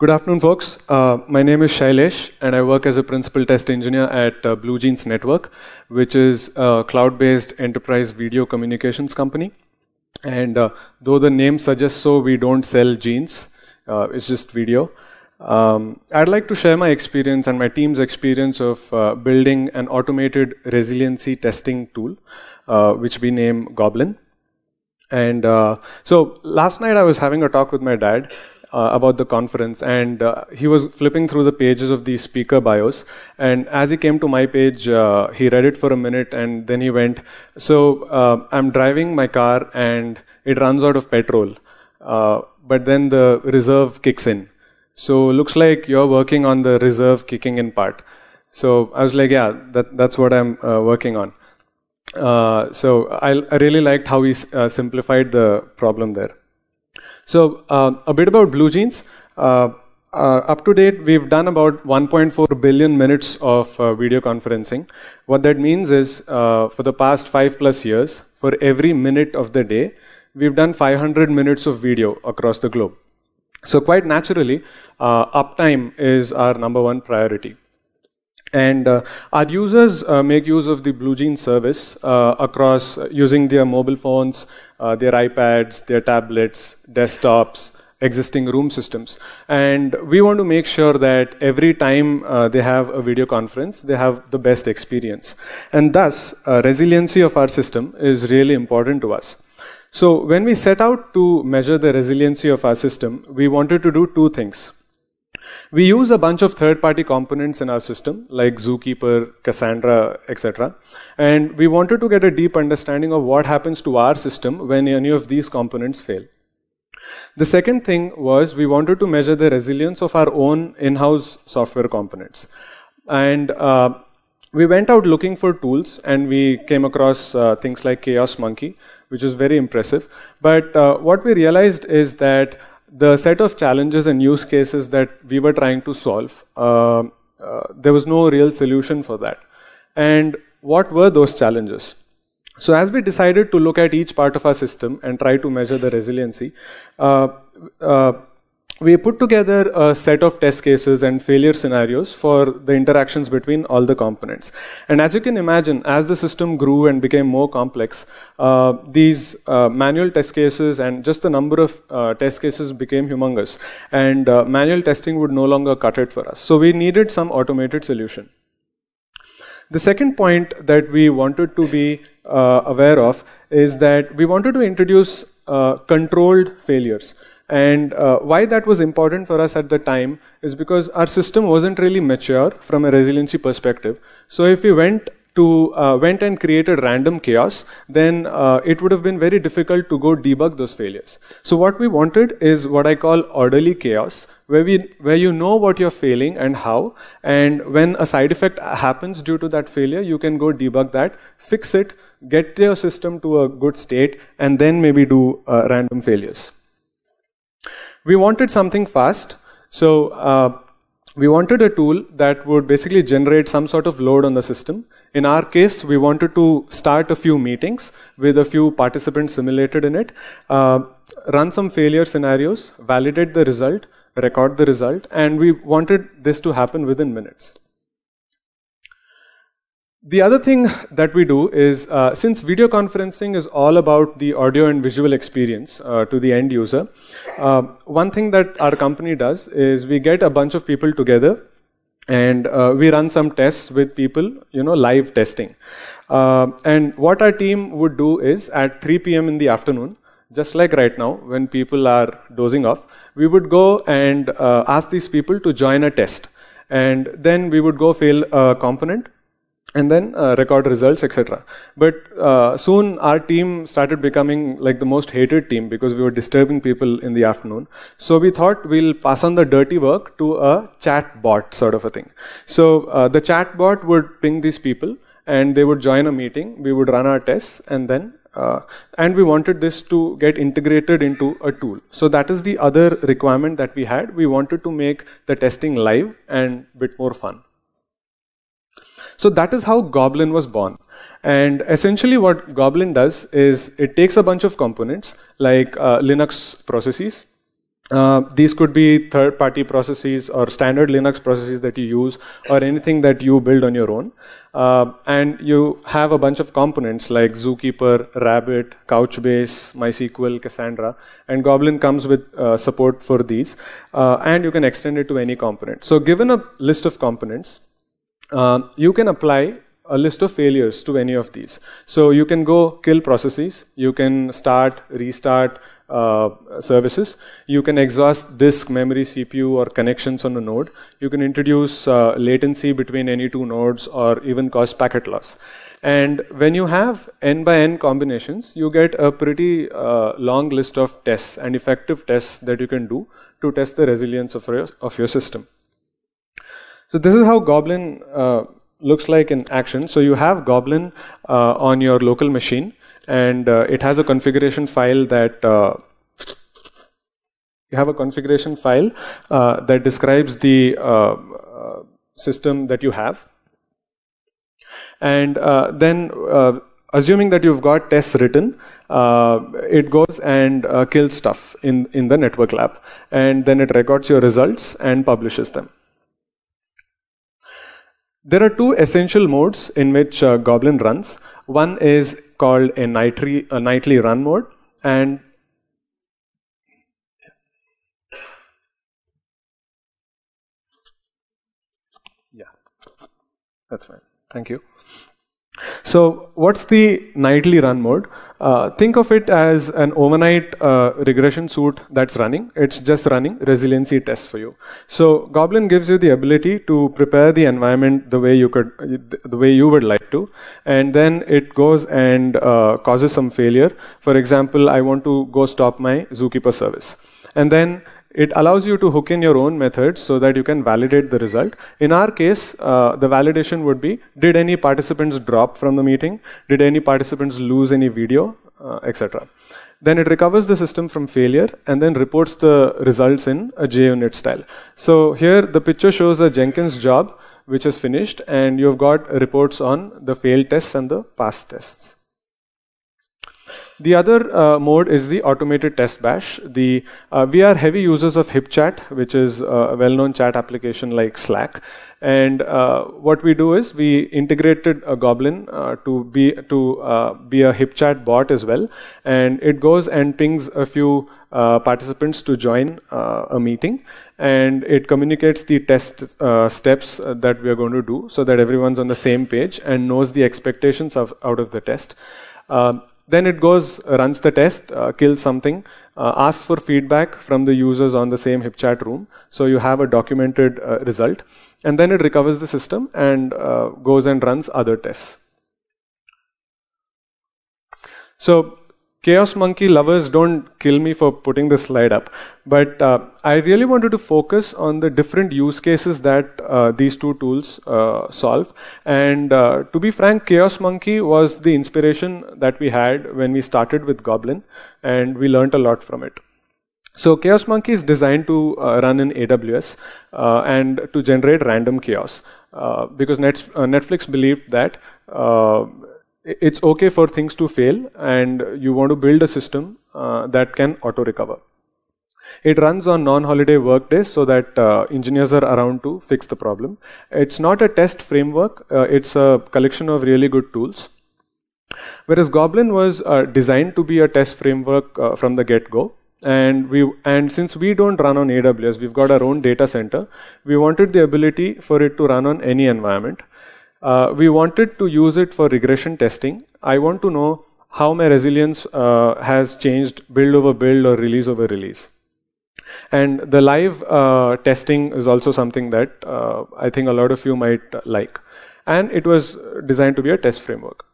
Good afternoon, folks. Uh, my name is Shailesh, and I work as a principal test engineer at uh, BlueJeans Network, which is a cloud based enterprise video communications company. And uh, though the name suggests so, we don't sell jeans, uh, it's just video. Um, I'd like to share my experience and my team's experience of uh, building an automated resiliency testing tool, uh, which we name Goblin. And uh, so last night I was having a talk with my dad, uh, about the conference, and uh, he was flipping through the pages of the speaker bios. And as he came to my page, uh, he read it for a minute, and then he went, "So uh, I'm driving my car, and it runs out of petrol, uh, but then the reserve kicks in. So looks like you're working on the reserve kicking in part." So I was like, "Yeah, that, that's what I'm uh, working on." so I, I, really liked how he simplified the problem there. So uh, a bit about Blue Jeans. Uh, uh, up to date, we've done about 1.4 billion minutes of uh, video conferencing. What that means is, uh, for the past five plus years, for every minute of the day, we've done 500 minutes of video across the globe. So quite naturally, uh, uptime is our number one priority. And uh, our users uh, make use of the BlueJeans service uh, across uh, using their mobile phones, uh, their iPads, their tablets, desktops, existing room systems. And we want to make sure that every time uh, they have a video conference, they have the best experience. And thus, resiliency of our system is really important to us. So when we set out to measure the resiliency of our system, we wanted to do two things. We use a bunch of third-party components in our system, like Zookeeper, Cassandra, etc. And we wanted to get a deep understanding of what happens to our system when any of these components fail. The second thing was we wanted to measure the resilience of our own in-house software components. And uh, we went out looking for tools and we came across uh, things like Chaos Monkey, which is very impressive. But uh, what we realized is that the set of challenges and use cases that we were trying to solve, uh, uh, there was no real solution for that. And what were those challenges? So as we decided to look at each part of our system and try to measure the resiliency, uh, uh we put together a set of test cases and failure scenarios for the interactions between all the components. And as you can imagine, as the system grew and became more complex, uh, these uh, manual test cases and just the number of uh, test cases became humongous. And uh, manual testing would no longer cut it for us. So we needed some automated solution. The second point that we wanted to be uh, aware of is that we wanted to introduce uh, controlled failures. And uh, why that was important for us at the time is because our system wasn't really mature from a resiliency perspective. So if we went to uh, went and created random chaos, then uh, it would have been very difficult to go debug those failures. So what we wanted is what I call orderly chaos, where we where you know what you're failing and how, and when a side effect happens due to that failure, you can go debug that, fix it, get your system to a good state, and then maybe do uh, random failures we wanted something fast. So uh, we wanted a tool that would basically generate some sort of load on the system. In our case, we wanted to start a few meetings with a few participants simulated in it, uh, run some failure scenarios, validate the result, record the result, and we wanted this to happen within minutes. The other thing that we do is, uh, since video conferencing is all about the audio and visual experience uh, to the end user, uh, one thing that our company does is we get a bunch of people together and uh, we run some tests with people, you know, live testing. Um, and what our team would do is at 3 p.m. in the afternoon, just like right now when people are dozing off, we would go and uh, ask these people to join a test. And then we would go fail a component and then uh, record results, etc. But uh, soon our team started becoming like the most hated team because we were disturbing people in the afternoon. So we thought we'll pass on the dirty work to a chat bot sort of a thing. So uh, the chat bot would ping these people and they would join a meeting. We would run our tests and then uh, and we wanted this to get integrated into a tool. So that is the other requirement that we had. We wanted to make the testing live and bit more fun. So that is how Goblin was born. And essentially, what Goblin does is it takes a bunch of components like uh, Linux processes. Uh, these could be third party processes or standard Linux processes that you use or anything that you build on your own. Uh, and you have a bunch of components like Zookeeper, Rabbit, Couchbase, MySQL, Cassandra. And Goblin comes with uh, support for these. Uh, and you can extend it to any component. So, given a list of components, uh, you can apply a list of failures to any of these. So you can go kill processes, you can start, restart uh, services, you can exhaust disk, memory, CPU, or connections on a node, you can introduce uh, latency between any two nodes or even cause packet loss. And when you have n by n combinations, you get a pretty uh, long list of tests and effective tests that you can do to test the resilience of your, of your system. So this is how Goblin uh, looks like in action. So you have Goblin uh, on your local machine, and uh, it has a configuration file that uh, you have a configuration file uh, that describes the uh, system that you have, and then. Assuming that you've got tests written, it goes and kills stuff in, in the network lab. And then it records your results and publishes them. There are two essential modes in which uh, Goblin runs. One is called a, nightly, a nightly run mode, and yeah, that's fine. Thank you. So what's the nightly run mode? Uh, think of it as an overnight uh, regression suite that's running. It's just running resiliency tests for you. So Goblin gives you the ability to prepare the environment the way you could, the way you would like to, and then it goes and uh, causes some failure. For example, I want to go stop my zookeeper service, and then it allows you to hook in your own methods so that you can validate the result. In our case, uh, the validation would be, did any participants drop from the meeting? Did any participants lose any video, uh, etc. Then it recovers the system from failure and then reports the results in a JUnit style. So here the picture shows a Jenkins job which is finished and you've got reports on the failed tests and the passed tests. The other uh, mode is the automated test bash. The, uh, we are heavy users of HipChat, which is uh, a well-known chat application like Slack. And uh, what we do is we integrated a Goblin uh, to be to uh, be a HipChat bot as well, and it goes and pings a few uh, participants to join uh, a meeting, and it communicates the test steps that we are going to do so that everyone's on the same page and knows the expectations of out of the test. Um, then it goes, uh, runs the test, uh, kills something, uh, asks for feedback from the users on the same HipChat room. So you have a documented uh, result. And then it recovers the system and uh, goes and runs other tests. So Chaos Monkey lovers don't kill me for putting this slide up, but uh, I really wanted to focus on the different use cases that uh, these two tools uh, solve. And uh, to be frank, Chaos Monkey was the inspiration that we had when we started with Goblin, and we learned a lot from it. So Chaos Monkey is designed to uh, run in AWS uh, and to generate random chaos uh, because uh, Netflix believed that uh, it's okay for things to fail and you want to build a system uh, that can auto recover. It runs on non-holiday work days so that uh, engineers are around to fix the problem. It's not a test framework, uh, it's a collection of really good tools. Whereas Goblin was uh, designed to be a test framework uh, from the get-go and we and since we don't run on AWS, we've got our own data center, we wanted the ability for it to run on any environment. Uh, we wanted to use it for regression testing. I want to know how my resilience uh, has changed build over build or release over release. And the live uh, testing is also something that uh, I think a lot of you might like. And it was designed to be a test framework.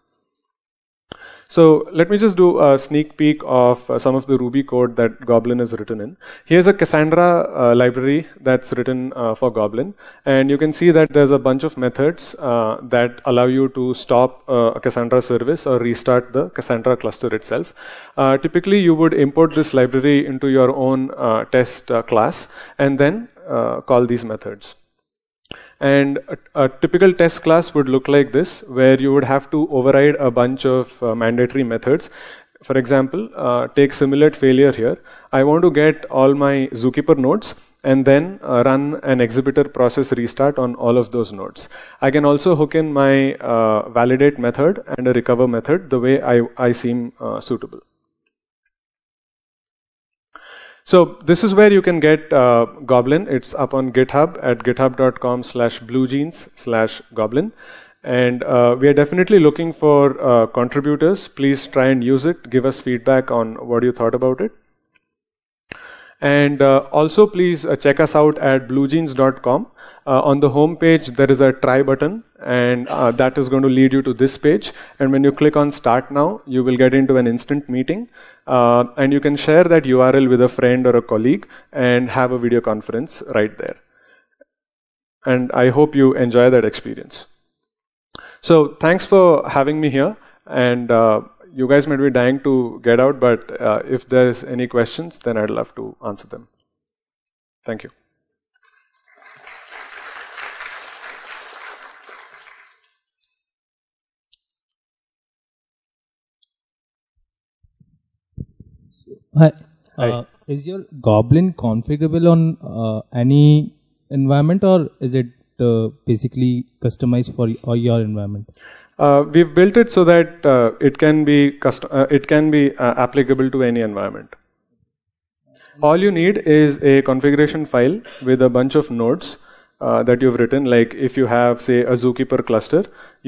So let me just do a sneak peek of uh, some of the Ruby code that Goblin is written in. Here's a Cassandra uh, library that's written uh, for Goblin. And you can see that there's a bunch of methods uh, that allow you to stop uh, a Cassandra service or restart the Cassandra cluster itself. Uh, typically, you would import this library into your own test class and then call these methods. And a, a, typical test class would look like this, where you would have to override a bunch of uh, mandatory methods. For example, uh, take simulate failure here. I want to get all my zookeeper nodes and then uh, run an exhibitor process restart on all of those nodes. I can also hook in my uh, validate method and a recover method the way I, I seem uh, suitable. So this is where you can get uh, Goblin. It's up on GitHub at github.com slash bluejeans slash goblin. And uh, we are definitely looking for uh, contributors. Please try and use it. Give us feedback on what you thought about it. And uh, also please uh, check us out at bluejeans.com. Uh, on the home page, there is a try button, and uh, that is going to lead you to this page. And when you click on start now, you will get into an instant meeting. Uh, and you can share that URL with a friend or a colleague and have a video conference right there. And I hope you enjoy that experience. So, thanks for having me here. And uh, you guys might be dying to get out, but uh, if there's any questions, then I'd love to answer them. Thank you. Uh, is your goblin configurable on uh, any environment or is it uh, basically customized for y- your environment uh, we've built it so that uh, it can be uh, it can be applicable to any environment all you need is a configuration file with a bunch of nodes uh, that you've written, like if you have say a zookeeper cluster,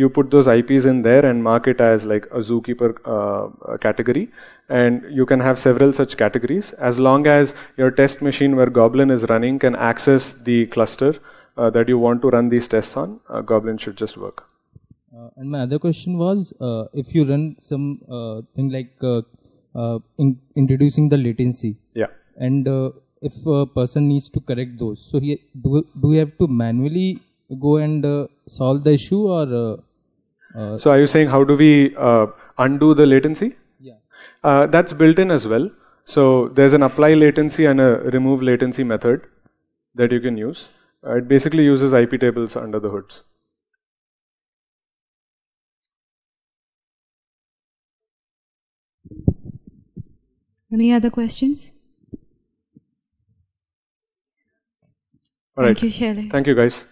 you put those IPs in there and mark it as like a zookeeper uh, category, and you can have several such categories as long as your test machine where Goblin is running can access the cluster uh, that you want to run these tests on. Uh, Goblin should just work. Uh, and my other question was, if you run some thing like in introducing the latency, yeah, and if a person needs to correct those so he do, do we have to manually go and uh, solve the issue or uh, uh so are you saying how do we uh, undo the latency yeah uh, that's built in as well so there's an apply latency and a remove latency method that you can use it basically uses ip tables under the hoods any other questions All Thank right. you, Shailay. Thank you, guys.